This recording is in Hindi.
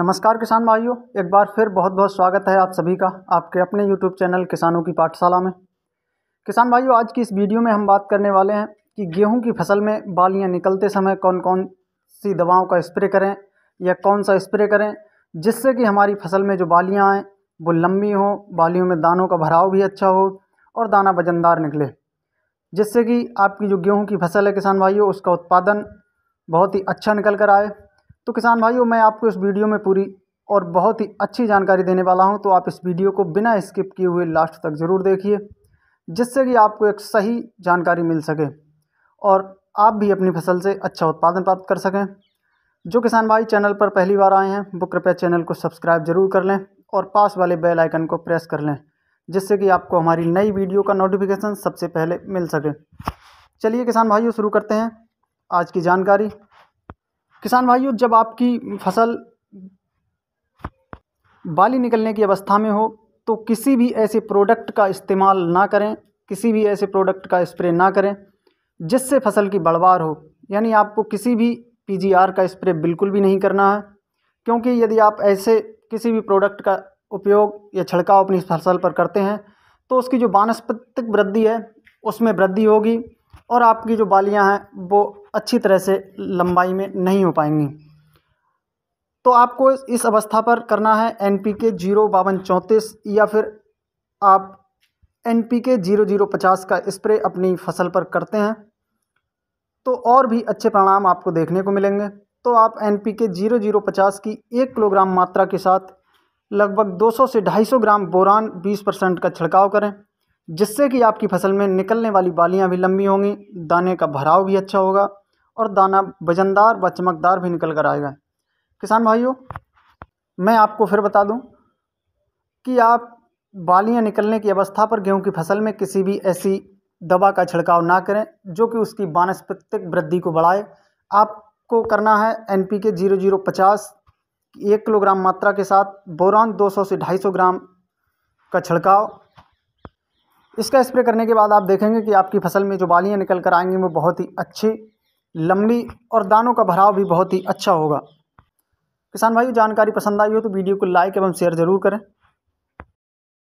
नमस्कार किसान भाइयों एक बार फिर बहुत बहुत स्वागत है आप सभी का आपके अपने यूट्यूब चैनल किसानों की पाठशाला में किसान भाइयों आज की इस वीडियो में हम बात करने वाले हैं कि गेहूं की फसल में बालियां निकलते समय कौन कौन सी दवाओं का स्प्रे करें या कौन सा स्प्रे करें जिससे कि हमारी फसल में जो बालियाँ आएँ वो लंबी हों बालियों में दानों का भराव भी अच्छा हो और दाना वजनदार निकले जिससे कि आपकी जो गेहूँ की फसल है किसान भाइयों उसका उत्पादन बहुत ही अच्छा निकल कर आए तो किसान भाइयों मैं आपको इस वीडियो में पूरी और बहुत ही अच्छी जानकारी देने वाला हूं तो आप इस वीडियो को बिना स्किप किए हुए लास्ट तक ज़रूर देखिए जिससे कि आपको एक सही जानकारी मिल सके और आप भी अपनी फसल से अच्छा उत्पादन प्राप्त कर सकें जो किसान भाई चैनल पर पहली बार आए हैं वो कृपया चैनल को सब्सक्राइब जरूर कर लें और पास वाले बेल आइकन को प्रेस कर लें जिससे कि आपको हमारी नई वीडियो का नोटिफिकेशन सबसे पहले मिल सके चलिए किसान भाइयों शुरू करते हैं आज की जानकारी किसान भाइयों जब आपकी फसल बाली निकलने की अवस्था में हो तो किसी भी ऐसे प्रोडक्ट का इस्तेमाल ना करें किसी भी ऐसे प्रोडक्ट का स्प्रे ना करें जिससे फसल की बढ़वार हो यानी आपको किसी भी पीजीआर का स्प्रे बिल्कुल भी नहीं करना है क्योंकि यदि आप ऐसे किसी भी प्रोडक्ट का उपयोग या छिड़काव अपनी फसल पर करते हैं तो उसकी जो वानस्पतिक वृद्धि है उसमें वृद्धि होगी और आपकी जो बालियाँ हैं वो अच्छी तरह से लंबाई में नहीं हो पाएंगी तो आपको इस अवस्था पर करना है एन पी के जीरो बावन चौंतीस या फिर आप N P K zero zero पचास का स्प्रे अपनी फसल पर करते हैं तो और भी अच्छे परिणाम आपको देखने को मिलेंगे तो आप N P K zero zero पचास की एक किलोग्राम मात्रा के साथ लगभग दो सौ से ढाई सौ ग्राम बोरान बीस परसेंट का छिड़काव करें जिससे कि आपकी फसल में निकलने वाली बालियाँ भी लंबी होंगी दाने का भराव भी अच्छा होगा और दाना वजनदार व चमकदार भी निकल कर आएगा किसान भाइयों मैं आपको फिर बता दूं कि आप बालियाँ निकलने की अवस्था पर गेहूं की फसल में किसी भी ऐसी दवा का छिड़काव ना करें जो कि उसकी वानस्पतिक वृद्धि को बढ़ाए आपको करना है N P K zero zero पचास एक किलोग्राम मात्रा के साथ बोरान दो सौ से ढाई सौ ग्राम का छिड़काव इसका स्प्रे करने के बाद आप देखेंगे कि आपकी फसल में जो बालियाँ निकल कर आएंगी वो बहुत ही अच्छी लंबी और दानों का भराव भी बहुत ही अच्छा होगा किसान भाई जानकारी पसंद आई हो तो वीडियो को लाइक एवं शेयर ज़रूर करें